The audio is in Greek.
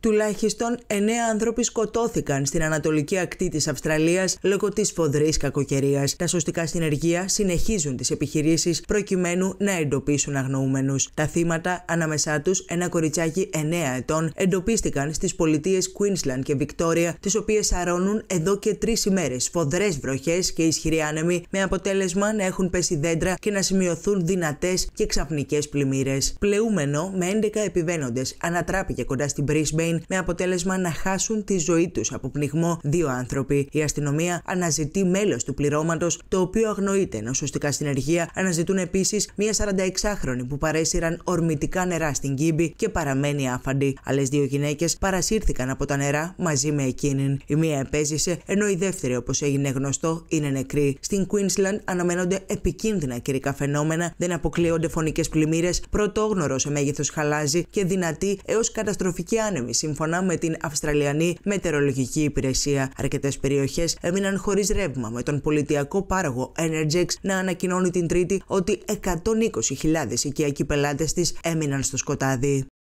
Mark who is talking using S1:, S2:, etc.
S1: Τουλάχιστον 9 άνθρωποι σκοτώθηκαν στην ανατολική ακτή της Αυστραλίας λόγω της φοδρής κακοκαιρίας. Τα σωστικά συνεργεία συνεχίζουν τις επιχειρήσεις προκειμένου να εντοπίσουν αγνοούμενους. Τα θύματα, ανάμεσά τους ένα κοριτσάκι 9 ετών, εντοπίστηκαν στις πολιτείες Queensland και Βικτόρια, τις οποίες αρώνουν εδώ και τρεις ημέρες φοδρές βροχές και ισχυροί άνεμοι, με αποτέλεσμα να έχουν πέσει δέντρα και να σημειωθούν δυνατές και ξαφνικές πλημμύρες. Πλεούμενο με 11 επιβαίνοντες ανατράπηκε κοντά στην Brisbane με αποτέλεσμα να χάσουν τη ζωή τους από πνιγμό δύο άνθρωποι. Η αστυνομία αναζητεί μέλος του πληρώματος, το οποίο αγνοείται ενώ σωστικά στην αναζητουν αναζητούν επίσης μία 46χρονη που παρέσυραν ορμητικά νερά στην Κίμπη και παραμένει άφαντη. Άλλες δύο γυναίκες παρασύρθηκαν από τα νερά μαζί με εκείνην. Η μία επέζησε, ενώ η δεύτερη, όπως έγινε γνωστό, είναι νεκρή. Στην Queensland αναμένονται επικίνδυνα καιρικά φαινόμενα, δεν αποκλείονται φωνικές πλημμύρες, πρωτόγνωρος σε μέγεθος χαλάζει και δυνατή έως καταστροφική άνεμη σύμφωνα με την Αυστραλιανή Μετεωρολογική Υπηρεσία. Αρκετές περιοχές έμειναν χωρίς ρεύμα, με τον πολιτιακό πάροχο Energex να ανακοινώνει την Τρίτη ότι 120.000 οικιακοί πελάτες της έμειναν στο σκοτάδι.